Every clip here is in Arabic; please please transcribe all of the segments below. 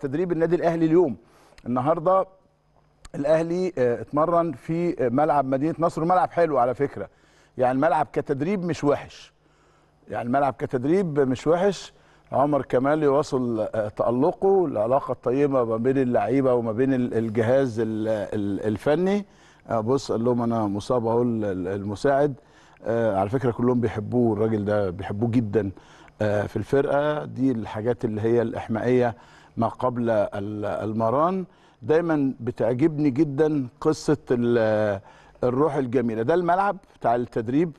تدريب النادي الاهلي اليوم النهارده الاهلي آه، اتمرن في آه، ملعب مدينه نصر ملعب حلو على فكره يعني الملعب كتدريب مش وحش يعني الملعب كتدريب مش وحش عمر كمال يواصل آه، تالقه العلاقه الطيبه ما بين اللعيبه وما بين الجهاز الفني بص قال لهم انا مصاب اهو المساعد على فكره كلهم بيحبوه الراجل ده بيحبوه جدا في الفرقه دي الحاجات اللي هي الاحمائيه ما قبل المران دايما بتعجبني جدا قصه الروح الجميله ده الملعب بتاع التدريب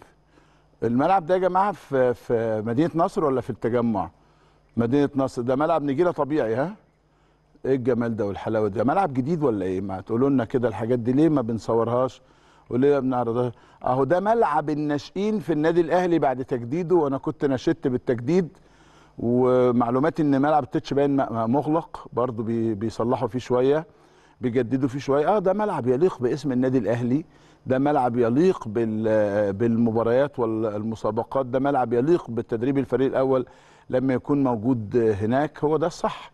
الملعب ده يا جماعه في في مدينه نصر ولا في التجمع مدينه نصر ده ملعب نجيله طبيعي ها ايه الجمال ده والحلاوه ده ملعب جديد ولا ايه ما تقولوا لنا كده الحاجات دي ليه ما بنصورهاش وليه ما بنعرضهاش اهو ده ملعب الناشئين في النادي الاهلي بعد تجديده وانا كنت نشدت بالتجديد ومعلوماتي ان ملعب التتش باين مغلق برضه بيصلحوا فيه شويه بيجددوا فيه شويه اه ده ملعب يليق باسم النادي الاهلي ده ملعب يليق بالمباريات والمسابقات ده ملعب يليق بالتدريب الفريق الاول لما يكون موجود هناك هو ده الصح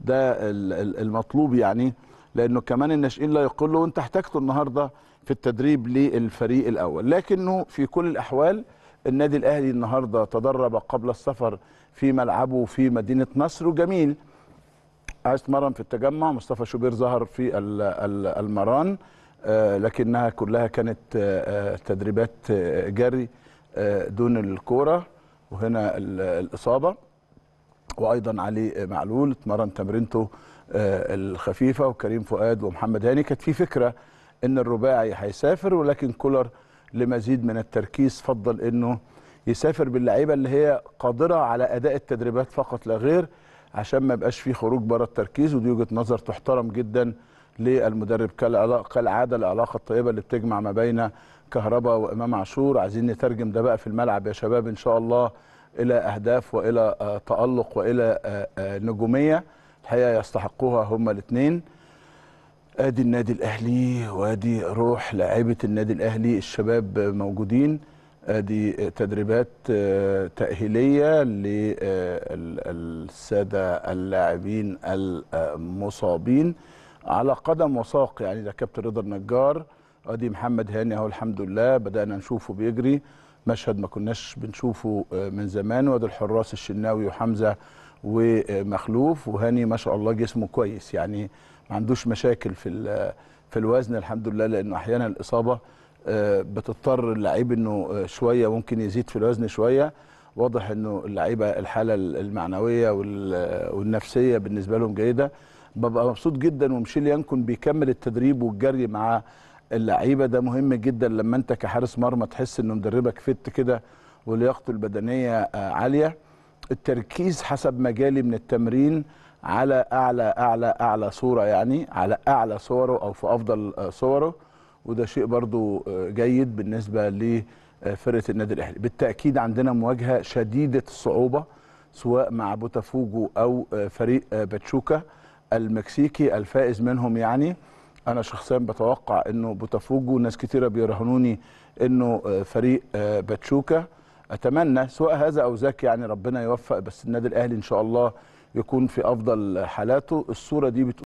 ده المطلوب يعني لانه كمان الناشئين لا يقلوا وانت احتجته النهارده في التدريب للفريق الاول لكنه في كل الاحوال النادي الاهلي النهارده تدرب قبل السفر في ملعبه في مدينه نصر وجميل عايز تمرن في التجمع مصطفى شوبير ظهر في المران آه، لكنها كلها كانت آه، آه، تدريبات جري دون الكوره وهنا الاصابه وايضا علي معلول اتمرن تمرينته الخفيفه وكريم فؤاد ومحمد هاني كانت في فكره ان الرباعي هيسافر ولكن كولر لمزيد من التركيز فضل انه يسافر باللعيبه اللي هي قادره على اداء التدريبات فقط لا غير عشان ما يبقاش في خروج بره التركيز ودي وجهه نظر تحترم جدا للمدرب كالعاده العلاقه الطيبه اللي بتجمع ما بين كهربا وامام عاشور عايزين نترجم ده بقى في الملعب يا شباب ان شاء الله الى اهداف والى آه، تالق والى آه، آه، نجوميه الحقيقه يستحقوها هما الاثنين ادي النادي الاهلي وادي روح لاعيبه النادي الاهلي الشباب موجودين ادي تدريبات آه، تاهيليه للساده آه، اللاعبين المصابين على قدم وساق يعني ده كابتن رضا النجار ادي محمد هاني اهو الحمد لله بدانا نشوفه بيجري مشهد ما كناش بنشوفه آه، من زمان وادي الحراس الشناوي وحمزه ومخلوف وهاني ما شاء الله جسمه كويس يعني ما عندوش مشاكل في في الوزن الحمد لله لانه احيانا الاصابه آه، بتضطر اللعيب انه آه، شويه ممكن يزيد في الوزن شويه واضح انه اللعيبه الحاله المعنويه والنفسيه بالنسبه لهم جيده ببقى مبسوط جدا وميشيل يانكون بيكمل التدريب والجري مع اللعيبه ده مهم جدا لما انت كحارس مرمى تحس انه مدربك فت كده ولياقته البدنيه آه، عاليه التركيز حسب مجالي من التمرين على اعلى اعلى اعلى صوره يعني على اعلى صوره او في افضل آه، صوره وده شيء برضو آه، جيد بالنسبه لفرقه آه، النادي الاهلي بالتاكيد عندنا مواجهه شديده الصعوبه سواء مع بوتافوجو او فريق باتشوكا المكسيكي الفائز منهم يعني انا شخصيا بتوقع انه بوتافوجو ناس كثيره بيرهنوني انه فريق باتشوكا اتمنى سواء هذا او ذاك يعني ربنا يوفق بس النادي الاهلي ان شاء الله يكون في افضل حالاته الصوره دي بتقول